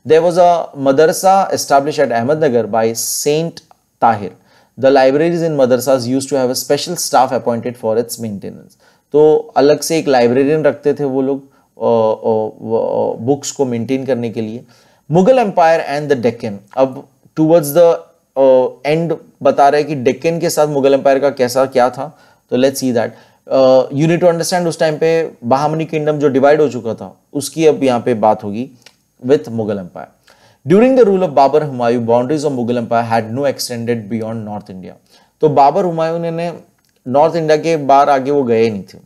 Speaker 1: there was a madrasa established at Ahmednagar by saint Tahir the libraries in madrasas used to have a special staff appointed for its maintenance तो अलग से एक लाइब्रेरियन रखते थे वो लोग बुक्स को मेंटेन करने के लिए Mughal empire and the Deccan अब टूवर्ड्स द एंड बता रहे हैं कि डेक्कन के साथ मुगल एम्पायर का कैसा क्या था तो let's see that you need to understand उस टाइम पे बहामनी किंगडम जो डिवाइड हो चुका था उसकी अब यहाँ पे बात होगी with Mughal empire during the rule of Babur Humayun boundaries of Mughal empire had no extended beyond North India तो बाबर हुमायूं ने नॉर्थ इंडिया के बाहर आगे वो गए नहीं थे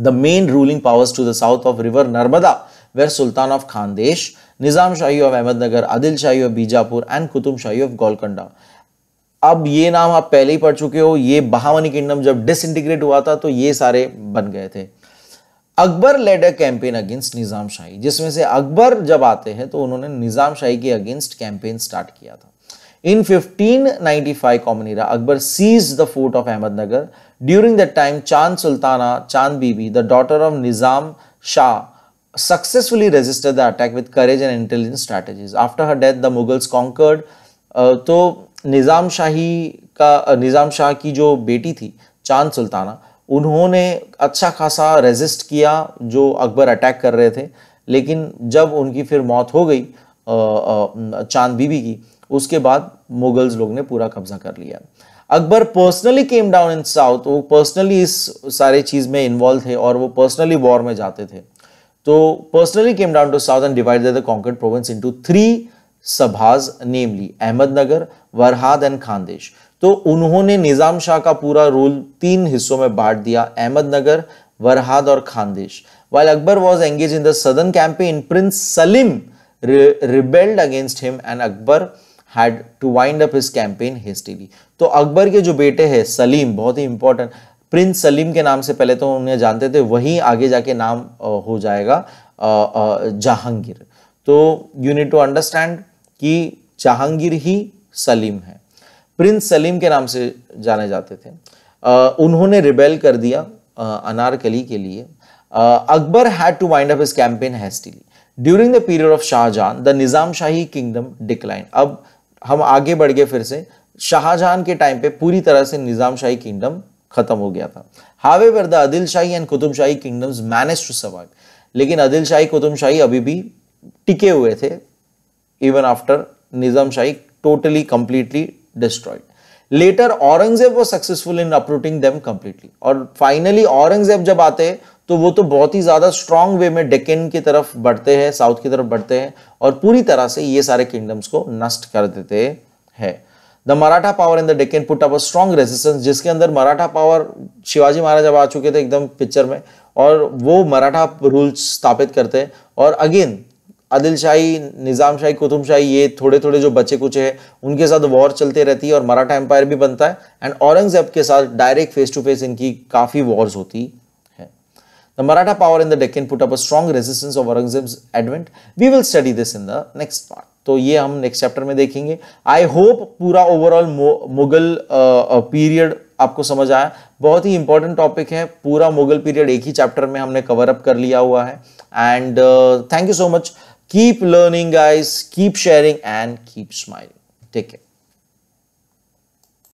Speaker 1: the main ruling powers to the south of river Narmada were Sultan of Khandesh, Nizam Shahi of Ahmednagar, Adil Shahi of Bijapur and Kutub Shahi of Golconda. अब ये नाम आप पहले ही पढ़ चुके हो ये बहावनी किंगडम जब डिसइंटीग्रेट हुआ था तो ये सारे बन गए थे Akbar led a campaign against Nizam Shahi जिसमें से अकबर जब आते हैं तो उन्होंने निज़ाम शाही के अगेंस्ट कैंपेन स्टार्ट किया था In 1595 Common Era, Akbar seized the fort of Ahmednagar. During that time, Chand Sultana Chand Bibi, the daughter of Nizam Shah, successfully resisted the attack with courage and intelligent strategies. After her death, the Mughals conquered. Uh, तो निज़ाम शाही का निज़ाम शाह की जो बेटी थी चांद सुल्ताना उन्होंने अच्छा खासा रेजिस्ट किया जो अकबर अटैक कर रहे थे लेकिन जब उनकी फिर मौत हो गई चांद बीबी की उसके बाद मुगल्स लोग ने पूरा कब्जा कर लिया Akbar personally came down in South वो पर्सनली इस सारे चीज़ में इन्वॉल्व थे और वो पर्सनली वॉर में जाते थे तो personally came down to South and divide the conquered province into three सभाज नेमली अहमदनगर वरहाद एंड खानदेश तो उन्होंने निज़ाम शाह का पूरा रूल तीन हिस्सों में बांट दिया अहमदनगर वरहाद और Khandesh while Akbar was engage in the southern campaign prince Salim rebelled against him and Akbar had to wind up his campaign hastily तो अकबर के जो बेटे हैं सलीम बहुत ही इंपॉर्टेंट प्रिंस सलीम के नाम से पहले तो उन्हें जानते थे वहीं आगे जाके नाम हो जाएगा जहांगीर तो यू नीड टू अंडरस्टैंड कि जहांगीर ही सलीम है प्रिंस सलीम के नाम से जाने जाते थे उन्होंने रिबेल कर दिया अनारकली के लिए Akbar had to wind up his campaign hastily during the period of Shahjahan the Nizam Shahi kingdom decline अब हम आगे बढ़ गए फिर से शाहजहां के टाइम पे पूरी तरह से निज़ामशाही किंगडम खत्म हो गया था however the Adil Shahi and Shahi kingdoms manage to survive लेकिन आदिल शाही शाही अभी भी टिके हुए थे even after Nizamshahi totally completely destroyed later Aurangzeb वो successful in uprooting them completely और फाइनली औरंगजेब जब आते हैं तो वो तो बहुत ही ज़्यादा स्ट्रांग वे में डेकिन की तरफ बढ़ते हैं साउथ की तरफ बढ़ते हैं और पूरी तरह से ये सारे किंगडम्स को नष्ट कर देते हैं the Maratha power in the Deccan put up strong resistance जिसके अंदर मराठा पावर शिवाजी महाराज अब आ चुके थे एकदम पिक्चर में और वो मराठा रूल स्थापित करते हैं और अगेन आदिलशाही निज़ामशाही कुतुबशाही ये थोड़े थोड़े जो बचे कुचे हैं उनके साथ वॉर चलते रहती है और मराठा एम्पायर भी बनता है एंड औरंगजेब के साथ डायरेक्ट फेस टू फेस इनकी काफ़ी वॉर्स होती The Maratha power in the Deccan put up a strong resistance of Aurangzeb's advent. We will study this in the next part. तो ये हम नेक्स्ट चैप्टर में देखेंगे आई होप पूरा overall Mughal period आपको समझ आया बहुत ही इंपॉर्टेंट टॉपिक है पूरा मुगल पीरियड एक ही चैप्टर में हमने कवर अप कर लिया हुआ है and thank you so much keep learning guys keep sharing and keep smiling take care